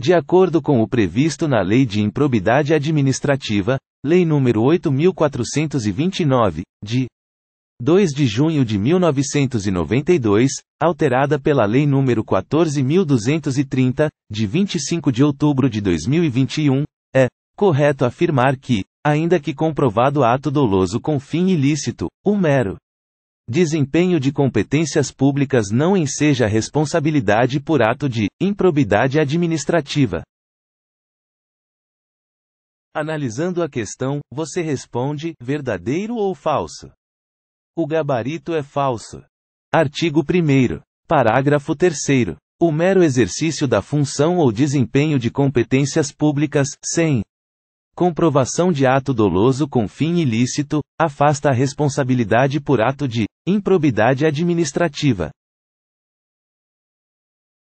De acordo com o previsto na Lei de Improbidade Administrativa, Lei nº 8429, de 2 de junho de 1992, alterada pela Lei nº 14230, de 25 de outubro de 2021, é correto afirmar que, ainda que comprovado ato doloso com fim ilícito, o mero Desempenho de competências públicas não enseja responsabilidade por ato de improbidade administrativa. Analisando a questão, você responde: verdadeiro ou falso? O gabarito é falso. Artigo 1. Parágrafo 3. O mero exercício da função ou desempenho de competências públicas, sem comprovação de ato doloso com fim ilícito, afasta a responsabilidade por ato de Improbidade administrativa